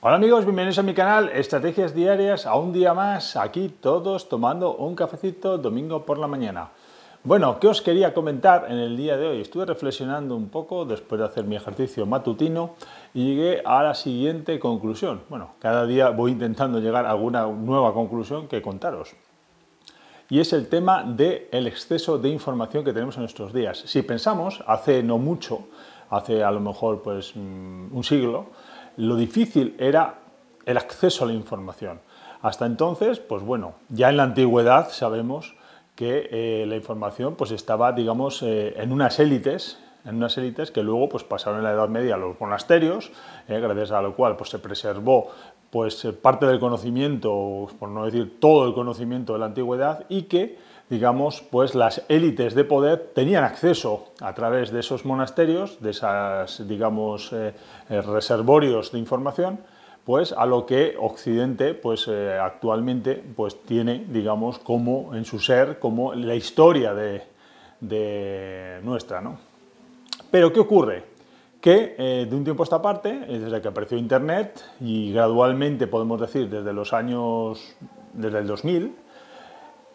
Hola amigos, bienvenidos a mi canal Estrategias Diarias, a un día más, aquí todos tomando un cafecito domingo por la mañana. Bueno, ¿qué os quería comentar en el día de hoy? Estuve reflexionando un poco después de hacer mi ejercicio matutino y llegué a la siguiente conclusión. Bueno, cada día voy intentando llegar a alguna nueva conclusión que contaros. Y es el tema del exceso de información que tenemos en nuestros días. Si pensamos, hace no mucho, hace a lo mejor pues mm, un siglo, lo difícil era el acceso a la información. Hasta entonces, pues bueno, ya en la antigüedad sabemos que eh, la información pues estaba, digamos, eh, en unas élites, en unas élites que luego pues pasaron en la Edad Media a los monasterios, eh, gracias a lo cual pues se preservó pues parte del conocimiento, por no decir todo el conocimiento de la antigüedad y que digamos, pues las élites de poder tenían acceso a través de esos monasterios, de esos, digamos, eh, eh, reservorios de información, pues a lo que Occidente, pues eh, actualmente, pues tiene, digamos, como en su ser, como la historia de, nuestra, ¿no? Pero ¿qué ocurre? Que de un tiempo a esta parte, desde que apareció Internet y gradualmente, podemos decir, desde los años, desde el 2000,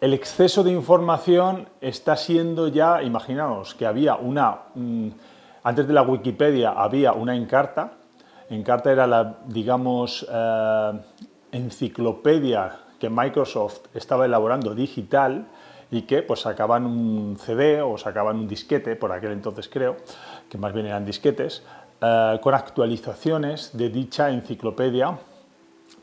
el exceso de información está siendo ya, imaginaos que había una, mm, antes de la Wikipedia había una Encarta, Encarta era la, digamos, eh, enciclopedia que Microsoft estaba elaborando digital y que pues sacaban un CD o sacaban un disquete, por aquel entonces creo, que más bien eran disquetes, eh, con actualizaciones de dicha enciclopedia,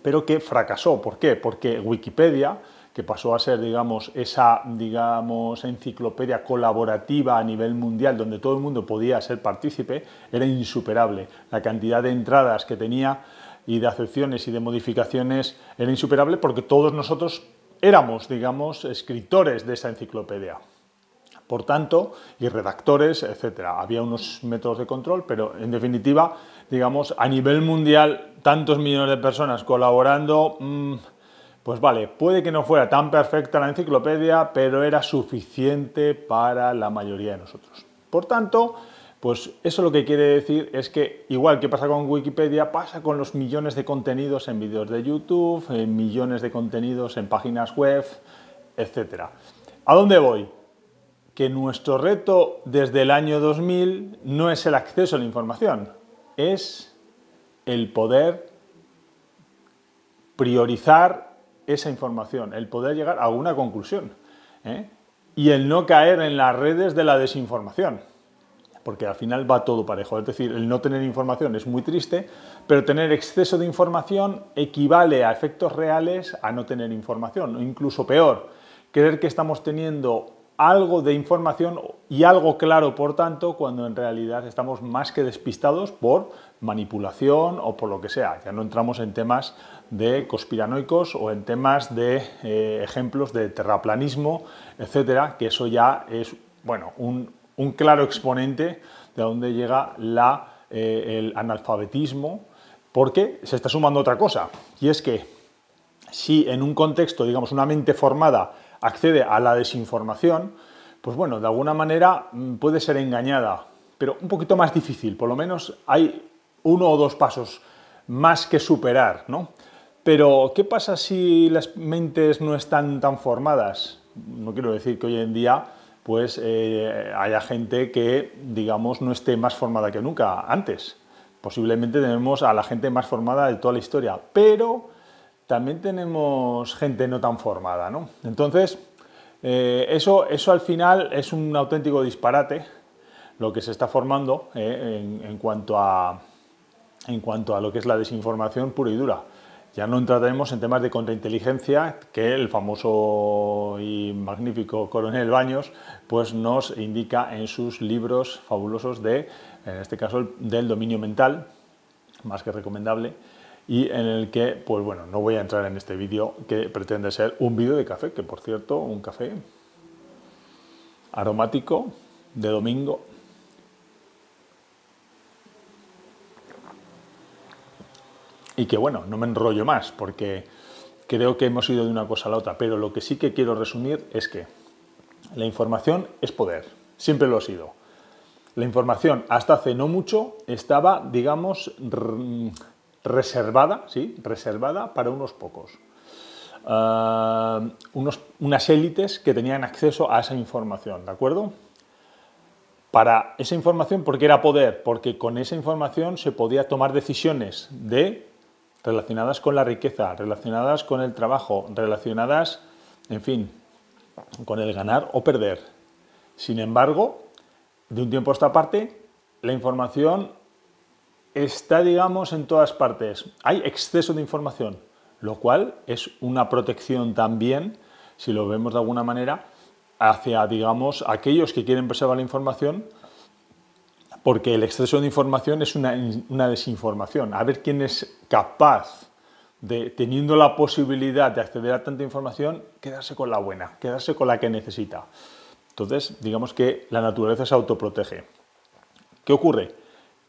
pero que fracasó. ¿Por qué? Porque Wikipedia que pasó a ser, digamos, esa, digamos, enciclopedia colaborativa a nivel mundial donde todo el mundo podía ser partícipe, era insuperable. La cantidad de entradas que tenía y de acepciones y de modificaciones era insuperable porque todos nosotros éramos, digamos, escritores de esa enciclopedia por tanto, y redactores, etcétera. Había unos métodos de control, pero en definitiva, digamos, a nivel mundial, tantos millones de personas colaborando, mm, pues vale, puede que no fuera tan perfecta la enciclopedia, pero era suficiente para la mayoría de nosotros. Por tanto, pues eso lo que quiere decir es que, igual que pasa con Wikipedia, pasa con los millones de contenidos en vídeos de YouTube, en eh, millones de contenidos en páginas web, etc. ¿A dónde voy? Que nuestro reto desde el año 2000 no es el acceso a la información, es el poder priorizar esa información, el poder llegar a una conclusión ¿eh? y el no caer en las redes de la desinformación, porque al final va todo parejo. Es decir, el no tener información es muy triste, pero tener exceso de información equivale a efectos reales a no tener información, o incluso peor, creer que estamos teniendo algo de información y algo claro, por tanto, cuando en realidad estamos más que despistados por manipulación o por lo que sea. Ya no entramos en temas de conspiranoicos o en temas de eh, ejemplos de terraplanismo, etcétera, que eso ya es bueno, un, claro exponente de dónde llega la, eh, el analfabetismo, porque se está sumando otra cosa, y es que si en un contexto, digamos, una mente formada accede a la desinformación, pues bueno, de alguna manera mm, puede ser engañada, pero un poquito más difícil, por lo menos hay uno o dos pasos más que superar, ¿no? Pero, ¿qué pasa si las mentes no están tan formadas? No quiero decir que hoy en día pues eh, haya gente que, digamos, no esté más formada que nunca antes. Posiblemente tenemos a la gente más formada de toda la historia, pero también tenemos gente no tan formada, ¿no? Entonces, eh, eso, eso al final es un auténtico disparate, lo que se está formando eh, en cuanto a en cuanto a lo que es la desinformación pura y dura. Ya no entraremos en temas de contrainteligencia que el famoso y magnífico coronel Baños pues nos indica en sus libros fabulosos de, en este caso, del dominio mental, más que recomendable, y en el que, pues bueno, no voy a entrar en este vídeo que pretende ser un vídeo de café, que por cierto, un café aromático de domingo y que bueno, no me enrollo más porque creo que hemos ido de una cosa a la otra, pero lo que sí que quiero resumir es que la información es poder, siempre lo ha sido. La información hasta hace no mucho estaba, digamos, reservada, ¿sí? reservada para unos pocos. Ah, unas élites que tenían acceso a esa información, ¿de acuerdo? Para esa información, porque era poder, porque con esa información se podía tomar decisiones de relacionadas con la riqueza, relacionadas con el trabajo, relacionadas, en fin, con el ganar o perder. Sin embargo, de un tiempo a esta parte, la información está, digamos, en todas partes. Hay exceso de información, lo cual es una protección también, si lo vemos de alguna manera, hacia, digamos, aquellos que quieren preservar la información, porque el exceso de información es una, desinformación. A ver quién es capaz de, teniendo la posibilidad de acceder a tanta información, quedarse con la buena, quedarse con la que necesita. Entonces, digamos que la naturaleza se autoprotege. ¿Qué ocurre?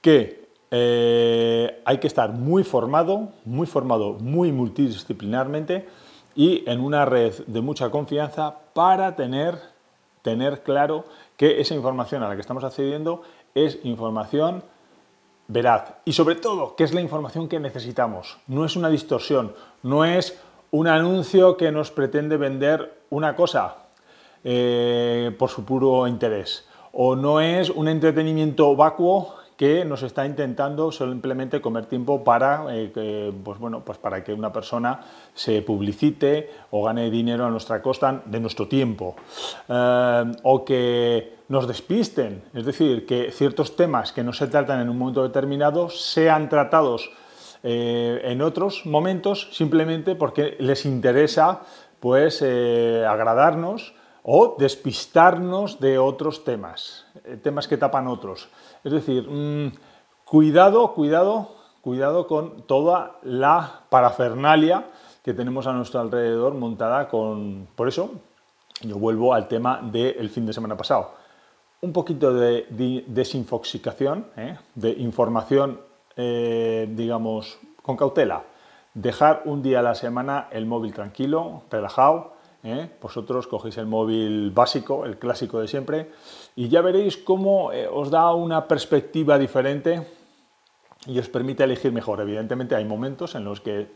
Que eh, hay que estar muy formado, muy formado, muy multidisciplinarmente y en una red de mucha confianza para tener, tener claro que esa información a la que estamos accediendo es información veraz y sobre todo que es la información que necesitamos. No es una distorsión, no es un anuncio que nos pretende vender una cosa eh, por su puro interés o no es un entretenimiento vacuo que nos está intentando simplemente comer tiempo para, eh, que, pues, pues para que una persona se publicite o gane dinero a nuestra costa de nuestro tiempo. Eh, o que nos despisten, es decir, que ciertos temas que no se tratan en un momento determinado sean tratados eh, en otros momentos simplemente porque les interesa pues agradarnos o despistarnos de otros temas, eh, temas que tapan otros. Es decir, mm, cuidado, cuidado, cuidado con toda la parafernalia que tenemos a nuestro alrededor montada con... Por eso, yo vuelvo al tema del fin de semana pasado. Un poquito de, desinfoxicación, ¿eh? de información, eh, digamos, con cautela. Dejar un día a la semana el móvil tranquilo, relajado, ¿eh? vosotros cogéis el móvil básico, el clásico de siempre, y ya veréis cómo eh, os da una perspectiva diferente y os permite elegir mejor. Evidentemente hay momentos en los que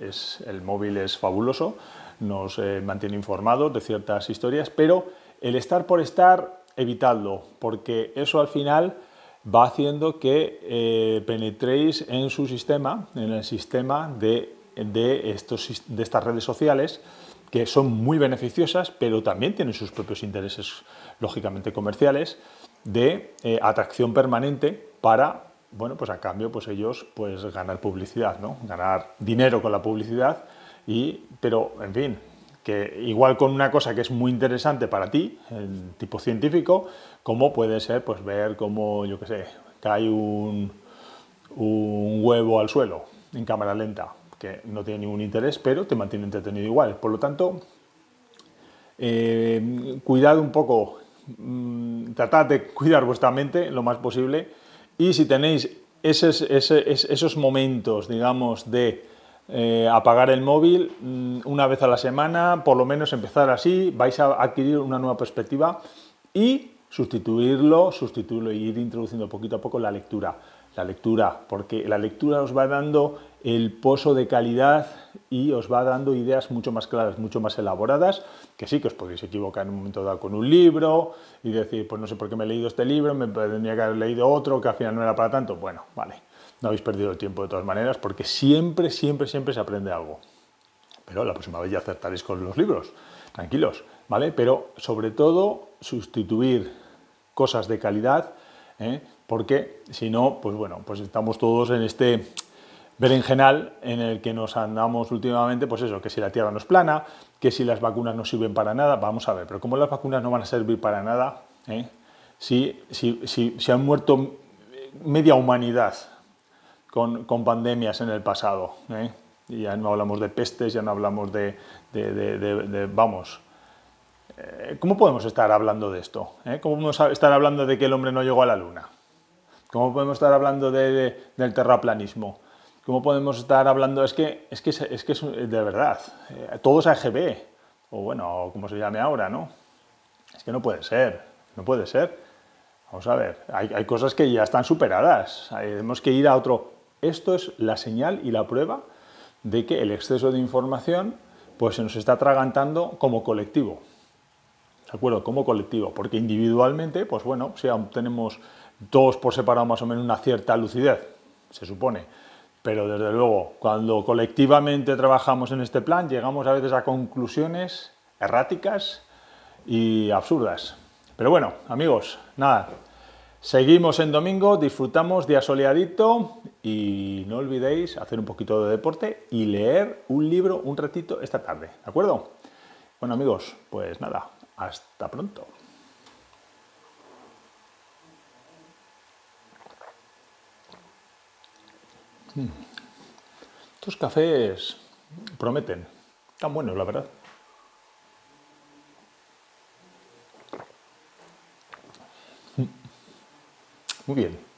el móvil es fabuloso, nos eh, mantiene informados de ciertas historias, pero el estar por estar, evitadlo, porque eso al final va haciendo que penetréis en su sistema, en el sistema de estas redes sociales que son muy beneficiosas, pero también tienen sus propios intereses, lógicamente, comerciales, de eh, atracción permanente para, bueno, pues a cambio, pues ellos, pues ganar publicidad, ¿no? Ganar dinero con la publicidad, y, pero, en fin, que igual con una cosa que es muy interesante para ti, el tipo científico, como puede ser, pues ver cómo, yo qué sé, cae un huevo al suelo en cámara lenta, que no tiene ningún interés, pero te mantiene entretenido igual. Por lo tanto, eh, cuidad un poco, mm, tratad de cuidar vuestra mente lo más posible y si tenéis esos, momentos, digamos, de eh, apagar el móvil mm, una vez a la semana, por lo menos empezar así, vais a adquirir una nueva perspectiva y sustituirlo, sustituirlo e ir introduciendo poquito a poco la lectura la lectura, porque la lectura os va dando el pozo de calidad y os va dando ideas mucho más claras, mucho más elaboradas, que sí que os podéis equivocar en un momento dado con un libro y decir, pues no sé por qué me he leído este libro, me tendría que haber leído otro que al final no era para tanto. Bueno, vale, no habéis perdido el tiempo de todas maneras, porque siempre, siempre, siempre se aprende algo. Pero la próxima vez ya acertaréis con los libros, tranquilos, ¿vale? Pero sobre todo sustituir cosas de calidad ¿eh? porque si no, pues bueno, pues estamos todos en este berenjenal en el que nos andamos últimamente, pues eso, que si la Tierra no es plana, que si las vacunas no sirven para nada, vamos a ver, pero como las vacunas no van a servir para nada, eh? si, si, han muerto media humanidad con, pandemias en el pasado, eh? y ya no hablamos de pestes, ya no hablamos de, vamos, eh, ¿cómo podemos estar hablando de esto? ¿Cómo podemos estar hablando de que el hombre no llegó a la luna? ¿Cómo podemos estar hablando del terraplanismo? ¿Cómo podemos estar hablando? Es que es, que, es, que de verdad, todos eh, todo es AGB, o bueno, como se llame ahora, ¿no? Es que no puede ser, no puede ser. Vamos a ver, hay, cosas que ya están superadas, tenemos que ir a otro. Esto es la señal y la prueba de que el exceso de información pues se nos está atragantando como colectivo. ¿De acuerdo? Como colectivo, porque individualmente, pues bueno, si aún tenemos Dos por separado más o menos una cierta lucidez, se supone. Pero desde luego, cuando colectivamente trabajamos en este plan, llegamos a veces a conclusiones erráticas y absurdas. Pero bueno, amigos, nada, seguimos en domingo, disfrutamos día soleadito y no olvidéis hacer un poquito de deporte y leer un libro un ratito esta tarde, ¿de acuerdo? Bueno amigos, pues nada, hasta pronto. Hmm. Estos cafés prometen. Están buenos, la verdad. Hmm. Muy bien.